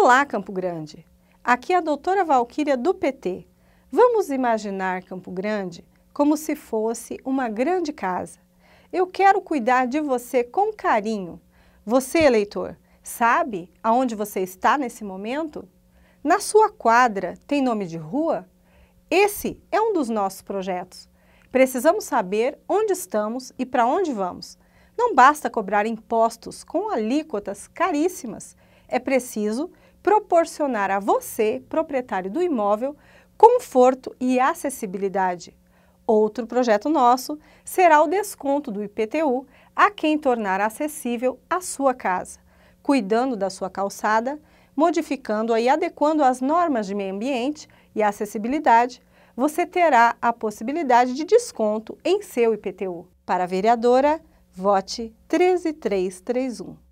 Olá, Campo Grande! Aqui é a doutora Valquíria do PT. Vamos imaginar Campo Grande como se fosse uma grande casa. Eu quero cuidar de você com carinho. Você, eleitor, sabe aonde você está nesse momento? Na sua quadra tem nome de rua? Esse é um dos nossos projetos. Precisamos saber onde estamos e para onde vamos. Não basta cobrar impostos com alíquotas caríssimas. É preciso proporcionar a você, proprietário do imóvel, conforto e acessibilidade. Outro projeto nosso será o desconto do IPTU a quem tornar acessível a sua casa, cuidando da sua calçada, modificando-a e adequando as normas de meio ambiente e acessibilidade, você terá a possibilidade de desconto em seu IPTU. Para a vereadora, vote 13331.